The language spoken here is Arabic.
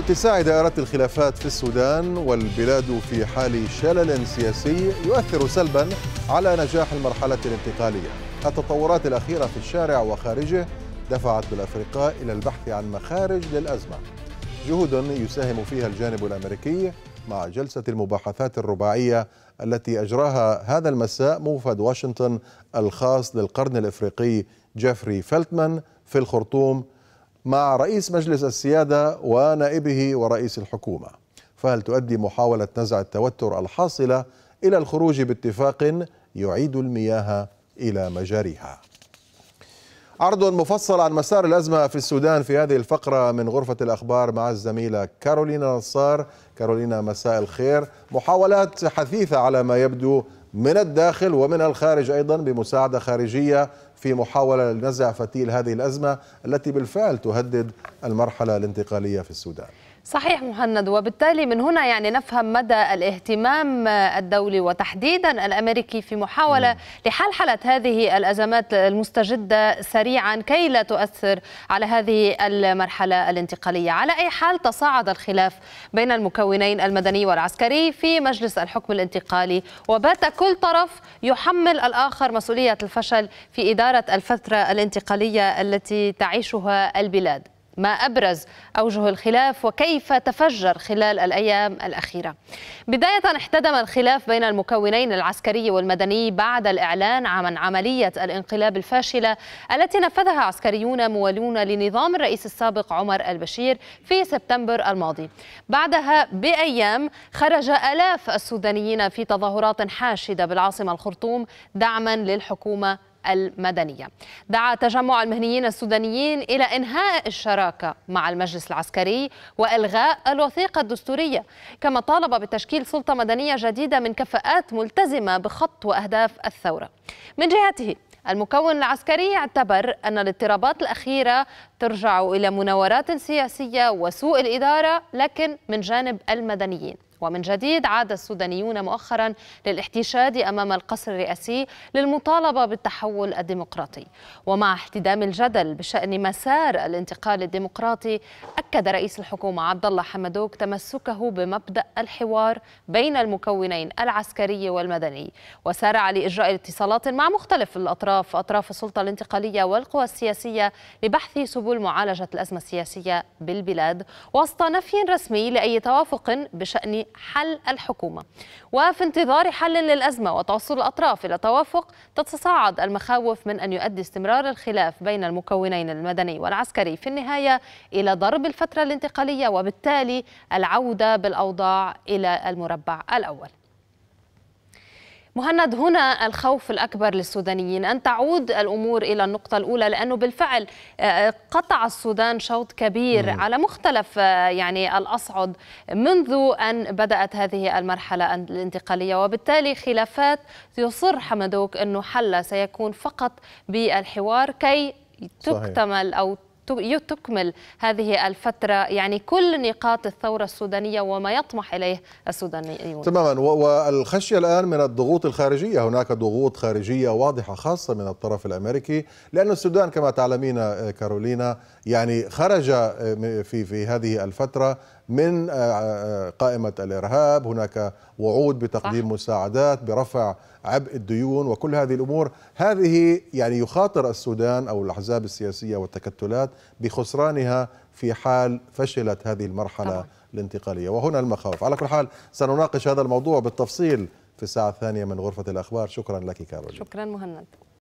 اتساع دائرة الخلافات في السودان والبلاد في حال شلل سياسي يؤثر سلبا على نجاح المرحلة الانتقالية التطورات الأخيرة في الشارع وخارجه دفعت بالأفرقاء إلى البحث عن مخارج للأزمة جهود يساهم فيها الجانب الأمريكي مع جلسة المباحثات الرباعية التي أجراها هذا المساء موفد واشنطن الخاص للقرن الإفريقي جيفري فلتمان في الخرطوم مع رئيس مجلس السيادة ونائبه ورئيس الحكومة فهل تؤدي محاولة نزع التوتر الحاصلة إلى الخروج باتفاق يعيد المياه إلى مجاريها عرض مفصل عن مسار الأزمة في السودان في هذه الفقرة من غرفة الأخبار مع الزميلة كارولينا نصار كارولينا مساء الخير محاولات حثيثة على ما يبدو من الداخل ومن الخارج أيضا بمساعدة خارجية في محاولة لنزع فتيل هذه الأزمة التي بالفعل تهدد المرحلة الانتقالية في السودان صحيح مهند وبالتالي من هنا يعني نفهم مدى الاهتمام الدولي وتحديدا الامريكي في محاوله لحلحله هذه الازمات المستجده سريعا كي لا تؤثر على هذه المرحله الانتقاليه، على اي حال تصاعد الخلاف بين المكونين المدني والعسكري في مجلس الحكم الانتقالي وبات كل طرف يحمل الاخر مسؤوليه الفشل في اداره الفتره الانتقاليه التي تعيشها البلاد. ما أبرز أوجه الخلاف وكيف تفجر خلال الأيام الأخيرة بداية احتدم الخلاف بين المكونين العسكري والمدني بعد الإعلان عن عملية الانقلاب الفاشلة التي نفذها عسكريون موالون لنظام الرئيس السابق عمر البشير في سبتمبر الماضي بعدها بأيام خرج آلاف السودانيين في تظاهرات حاشدة بالعاصمة الخرطوم دعما للحكومة المدنية دعا تجمع المهنيين السودانيين إلى إنهاء الشراكة مع المجلس العسكري وإلغاء الوثيقة الدستورية كما طالب بتشكيل سلطة مدنية جديدة من كفاءات ملتزمة بخط وأهداف الثورة من جهته المكون العسكري اعتبر أن الاضطرابات الأخيرة ترجع إلى مناورات سياسية وسوء الإدارة لكن من جانب المدنيين ومن جديد عاد السودانيون مؤخرا للاحتشاد أمام القصر الرئاسي للمطالبة بالتحول الديمقراطي ومع احتدام الجدل بشأن مسار الانتقال الديمقراطي أكد رئيس الحكومة عبد الله حمدوك تمسكه بمبدأ الحوار بين المكونين العسكري والمدني وسارع لإجراء اتصالات مع مختلف الأطراف أطراف السلطة الانتقالية والقوى السياسية لبحث سبل معالجة الأزمة السياسية بالبلاد وسط نفي رسمي لأي توافق بشأن حل الحكومة وفي انتظار حل للأزمة وتوصل الأطراف إلى توافق تتصاعد المخاوف من أن يؤدي استمرار الخلاف بين المكونين المدني والعسكري في النهاية إلى ضرب الفترة الانتقالية وبالتالي العودة بالأوضاع إلى المربع الأول مهند هنا الخوف الأكبر للسودانيين أن تعود الأمور إلى النقطة الأولى لأنه بالفعل آه، آه، قطع السودان شوط كبير على مختلف آه، يعني الأصعد منذ أن بدأت هذه المرحلة الانتقالية وبالتالي خلافات يصر حمدوك أنه حل سيكون فقط بالحوار كي تكتمل أو تكمل هذه الفترة يعني كل نقاط الثورة السودانية وما يطمح إليه السودانيون تماما والخشية الآن من الضغوط الخارجية هناك ضغوط خارجية واضحة خاصة من الطرف الأمريكي لأن السودان كما تعلمين آه، كارولينا يعني خرج آه، في في هذه الفترة من آه، آه، قائمة الإرهاب هناك وعود بتقديم صح. مساعدات برفع عبء الديون وكل هذه الأمور هذه يعني يخاطر السودان أو الأحزاب السياسية والتكتلات بخسرانها في حال فشلت هذه المرحلة طبعا. الانتقالية وهنا المخاوف على كل حال سنناقش هذا الموضوع بالتفصيل في الساعة الثانية من غرفة الأخبار شكرا لك كارولين شكرا مهند